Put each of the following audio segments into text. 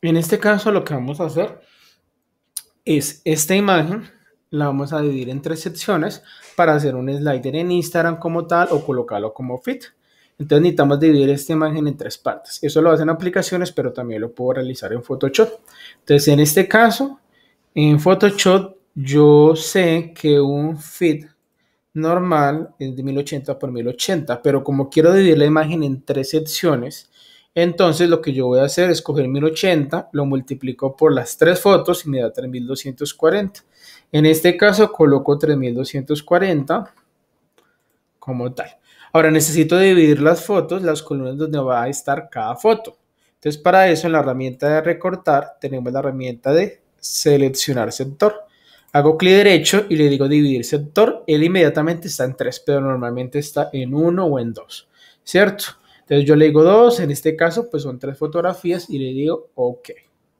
En este caso lo que vamos a hacer es esta imagen la vamos a dividir en tres secciones para hacer un slider en Instagram como tal o colocarlo como fit. Entonces necesitamos dividir esta imagen en tres partes. Eso lo hacen aplicaciones, pero también lo puedo realizar en Photoshop. Entonces en este caso, en Photoshop yo sé que un fit normal es de 1080 por 1080, pero como quiero dividir la imagen en tres secciones, entonces lo que yo voy a hacer es coger 1080, lo multiplico por las tres fotos y me da 3240. En este caso coloco 3240 como tal. Ahora necesito dividir las fotos, las columnas donde va a estar cada foto. Entonces para eso en la herramienta de recortar tenemos la herramienta de seleccionar sector. Hago clic derecho y le digo dividir sector. Él inmediatamente está en tres, pero normalmente está en uno o en dos, ¿cierto? Entonces yo le digo dos, en este caso pues son tres fotografías y le digo ok,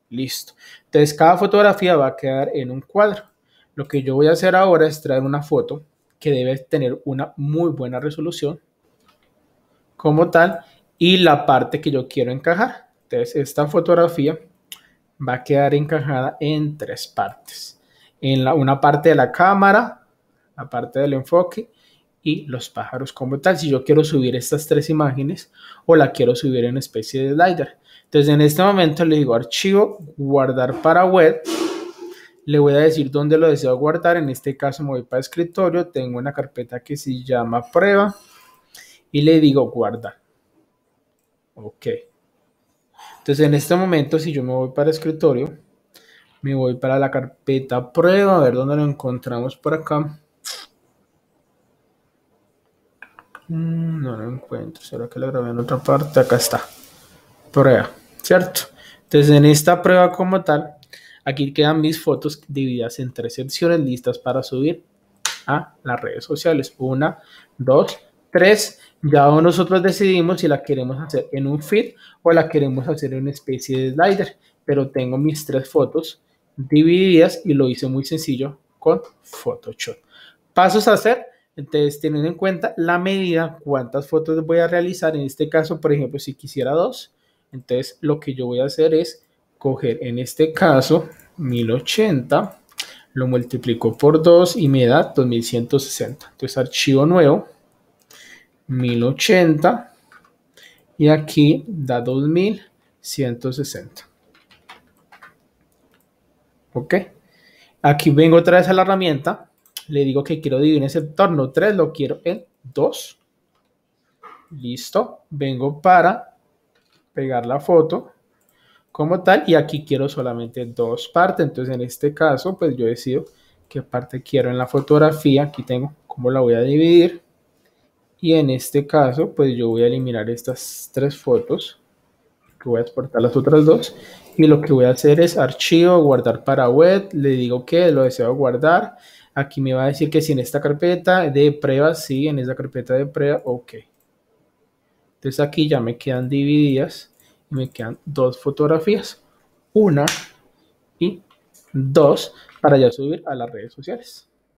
listo. Entonces cada fotografía va a quedar en un cuadro. Lo que yo voy a hacer ahora es traer una foto que debe tener una muy buena resolución como tal y la parte que yo quiero encajar. Entonces esta fotografía va a quedar encajada en tres partes. En la, una parte de la cámara, la parte del enfoque y los pájaros como tal. Si yo quiero subir estas tres imágenes o la quiero subir en especie de slider. Entonces en este momento le digo archivo, guardar para web. Le voy a decir dónde lo deseo guardar. En este caso me voy para escritorio. Tengo una carpeta que se llama prueba. Y le digo guardar. Ok. Entonces en este momento si yo me voy para escritorio. Me voy para la carpeta prueba. A ver dónde lo encontramos por acá Mm, no lo encuentro. ¿Será que la grabé en otra parte? Acá está. Prueba, ¿cierto? Entonces en esta prueba como tal, aquí quedan mis fotos divididas en tres secciones listas para subir a las redes sociales. Una, dos, tres. Ya nosotros decidimos si la queremos hacer en un feed o la queremos hacer en una especie de slider. Pero tengo mis tres fotos divididas y lo hice muy sencillo con Photoshop. Pasos a hacer entonces, teniendo en cuenta la medida, cuántas fotos voy a realizar, en este caso, por ejemplo, si quisiera dos, entonces lo que yo voy a hacer es coger, en este caso, 1080, lo multiplico por 2 y me da 2160. Entonces, archivo nuevo, 1080, y aquí da 2160. ¿Ok? Aquí vengo otra vez a la herramienta, le digo que quiero dividir ese entorno 3, lo quiero en 2. Listo, vengo para pegar la foto como tal y aquí quiero solamente dos partes, entonces en este caso pues yo decido qué parte quiero en la fotografía, aquí tengo cómo la voy a dividir y en este caso pues yo voy a eliminar estas tres fotos voy a exportar las otras dos y lo que voy a hacer es archivo, guardar para web, le digo que lo deseo guardar, Aquí me va a decir que si en esta carpeta de pruebas, sí, en esta carpeta de prueba, ok. Entonces aquí ya me quedan divididas y me quedan dos fotografías, una y dos, para ya subir a las redes sociales.